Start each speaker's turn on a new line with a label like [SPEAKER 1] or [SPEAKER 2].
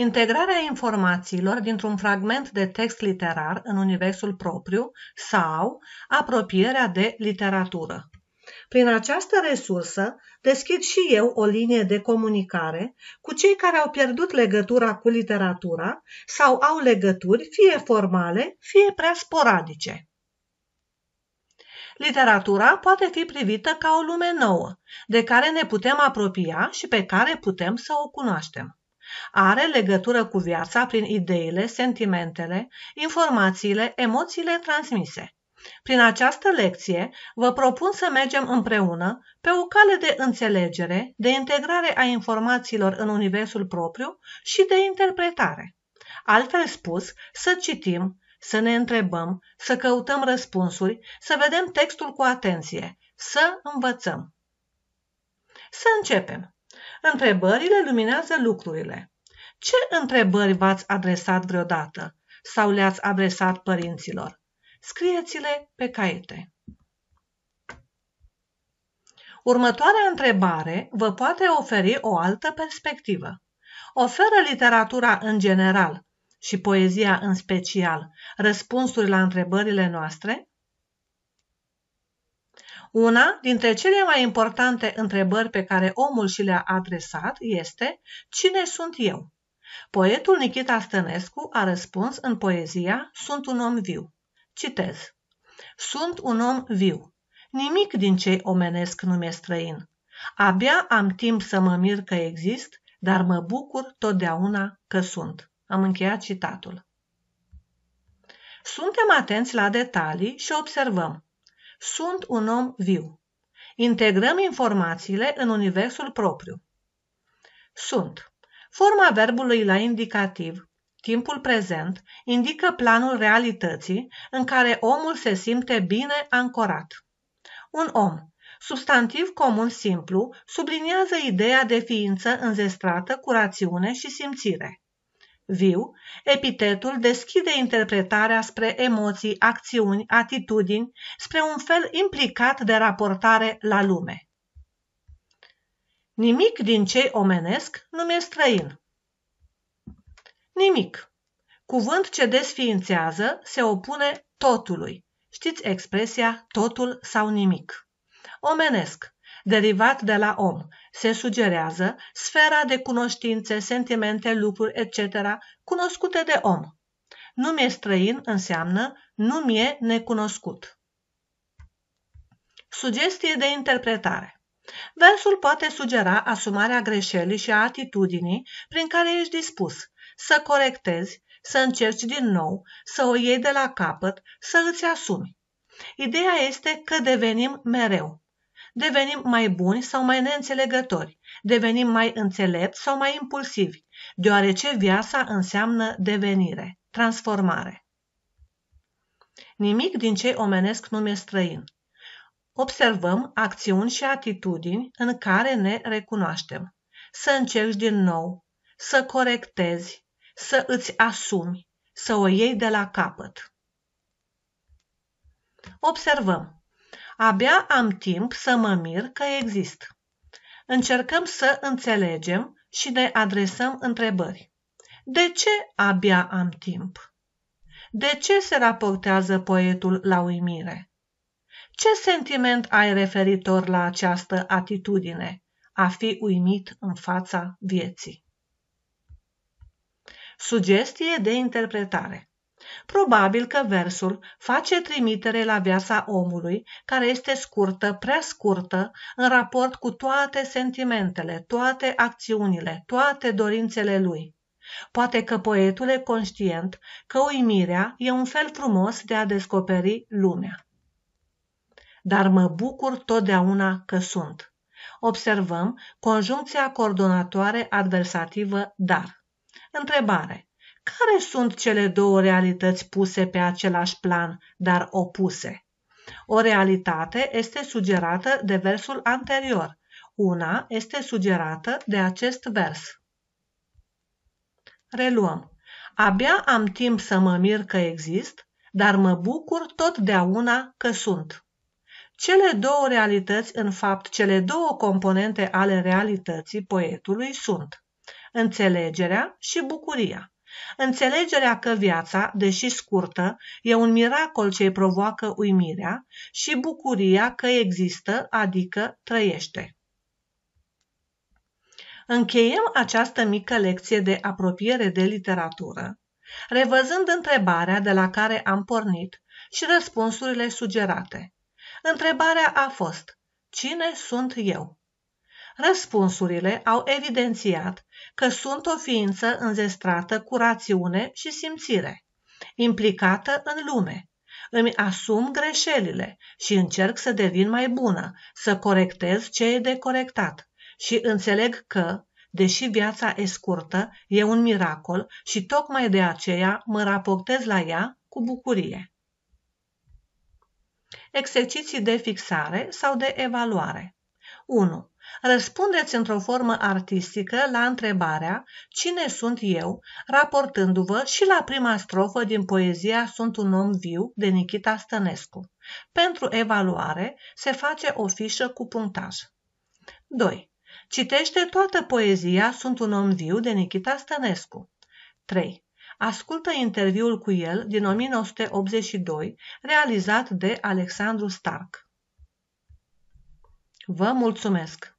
[SPEAKER 1] Integrarea informațiilor dintr-un fragment de text literar în universul propriu sau apropierea de literatură. Prin această resursă deschid și eu o linie de comunicare cu cei care au pierdut legătura cu literatura sau au legături fie formale, fie prea sporadice. Literatura poate fi privită ca o lume nouă, de care ne putem apropia și pe care putem să o cunoaștem. Are legătură cu viața prin ideile, sentimentele, informațiile, emoțiile transmise. Prin această lecție vă propun să mergem împreună pe o cale de înțelegere, de integrare a informațiilor în universul propriu și de interpretare. Altfel spus, să citim, să ne întrebăm, să căutăm răspunsuri, să vedem textul cu atenție, să învățăm. Să începem! Întrebările luminează lucrurile. Ce întrebări v-ați adresat vreodată sau le-ați adresat părinților? Scrieți-le pe caiete. Următoarea întrebare vă poate oferi o altă perspectivă. Oferă literatura în general și poezia în special răspunsuri la întrebările noastre? Una dintre cele mai importante întrebări pe care omul și le-a adresat este Cine sunt eu? Poetul Nikita Stănescu a răspuns în poezia Sunt un om viu. Citez. Sunt un om viu. Nimic din ce omenesc nu mi-e străin. Abia am timp să mă mir că exist, dar mă bucur totdeauna că sunt. Am încheiat citatul. Suntem atenți la detalii și observăm sunt un om viu. Integrăm informațiile în universul propriu. Sunt. Forma verbului la indicativ, timpul prezent, indică planul realității în care omul se simte bine ancorat. Un om, substantiv comun simplu, subliniază ideea de ființă înzestrată cu rațiune și simțire viu, epitetul deschide interpretarea spre emoții, acțiuni, atitudini, spre un fel implicat de raportare la lume. Nimic din ce omenesc nu mi-e străin. Nimic. Cuvânt ce desființează se opune totului. Știți expresia totul sau nimic. Omenesc derivat de la om. Se sugerează sfera de cunoștințe, sentimente, lucruri, etc., cunoscute de om. Nu mi-e străin înseamnă nu mi-e necunoscut. Sugestie de interpretare Versul poate sugera asumarea greșelii și a atitudinii prin care ești dispus să corectezi, să încerci din nou, să o iei de la capăt, să îți asumi. Ideea este că devenim mereu, Devenim mai buni sau mai neînțelegători, devenim mai înțelepți sau mai impulsivi, deoarece viața înseamnă devenire, transformare. Nimic din ce omenesc nu mi-e străin. Observăm acțiuni și atitudini în care ne recunoaștem. Să încerci din nou, să corectezi, să îți asumi, să o iei de la capăt. Observăm. Abia am timp să mă mir că exist. Încercăm să înțelegem și ne adresăm întrebări. De ce abia am timp? De ce se raportează poetul la uimire? Ce sentiment ai referitor la această atitudine, a fi uimit în fața vieții? Sugestie de interpretare Probabil că versul face trimitere la viața omului, care este scurtă, prea scurtă, în raport cu toate sentimentele, toate acțiunile, toate dorințele lui. Poate că poetul e conștient că uimirea e un fel frumos de a descoperi lumea. Dar mă bucur totdeauna că sunt. Observăm conjuncția coordonatoare adversativă dar. Întrebare. Care sunt cele două realități puse pe același plan, dar opuse? O realitate este sugerată de versul anterior, una este sugerată de acest vers. Reluăm. Abia am timp să mă mir că exist, dar mă bucur totdeauna că sunt. Cele două realități, în fapt, cele două componente ale realității poetului sunt înțelegerea și bucuria. Înțelegerea că viața, deși scurtă, e un miracol ce îi provoacă uimirea și bucuria că există, adică trăiește. Încheiem această mică lecție de apropiere de literatură, revăzând întrebarea de la care am pornit și răspunsurile sugerate. Întrebarea a fost, cine sunt eu? Răspunsurile au evidențiat că sunt o ființă înzestrată cu rațiune și simțire, implicată în lume. Îmi asum greșelile și încerc să devin mai bună, să corectez ce e de corectat și înțeleg că, deși viața e scurtă, e un miracol și tocmai de aceea mă raportez la ea cu bucurie. Exerciții de fixare sau de evaluare 1. Răspundeți într-o formă artistică la întrebarea Cine sunt eu, raportându-vă și la prima strofă din poezia Sunt un om viu de Nikita Stănescu. Pentru evaluare se face o fișă cu punctaj. 2. Citește toată poezia Sunt un om viu de Nikita Stănescu. 3. Ascultă interviul cu el din 1982, realizat de Alexandru Stark. Vă mulțumesc!